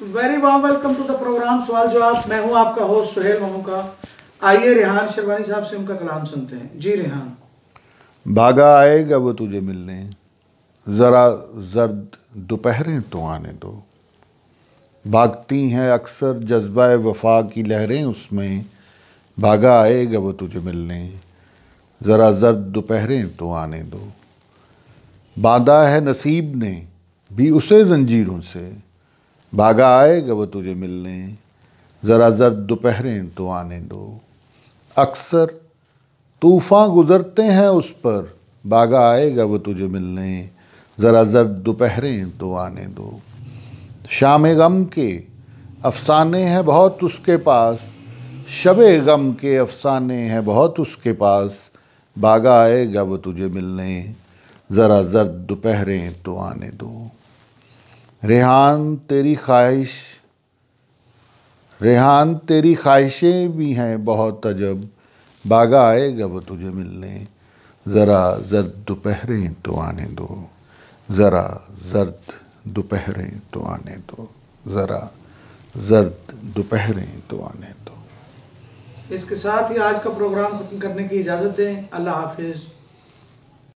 very welcome to the program سوال جواب میں ہوں آپ کا ہوسٹ سہیل مہو کا کا آئیے ریحان ریحان شروانی صاحب سے ان کلام سنتے ہیں جی بھاگا آئے گا وہ تجھے ملنے ذرا زرد دوپہریں تو آنے دو بھاگتی ہیں اکثر جذبہ وفا کی لہریں اس میں بھاگا آئے گا وہ تجھے ملنے ذرا زرد دوپہریں تو آنے دو باندھا ہے نصیب نے بھی اسے زنجیروں سے بھاگا آئے گا وہ تجھے ملنے ذرا زرد دوپہریں تو آنے دو اکثر طوفاں گزرتے ہیں اس پر باغا آئے گا وہ تجھے ملنے ذرا زرد دوپہریں تو آنے دو شام غم کے افسانے ہیں بہت اس کے پاس شب غم کے افسانے ہیں بہت اس کے پاس باغا آئے گا وہ تجھے ملنے ذرا زرد دوپہریں تو آنے دو ریحان تیری خواہش ریحان تیری خواہشیں بھی ہیں بہت عجب باغا آئے گا وہ تجھے ملنے ذرا زرد دوپہریں تو آنے دو ذرا زرد دوپہریں تو آنے دو ذرا زرد دوپہریں تو آنے دو اس کے ساتھ ہی آج کا پروگرام ختم کرنے کی اجازت دیں اللہ حافظ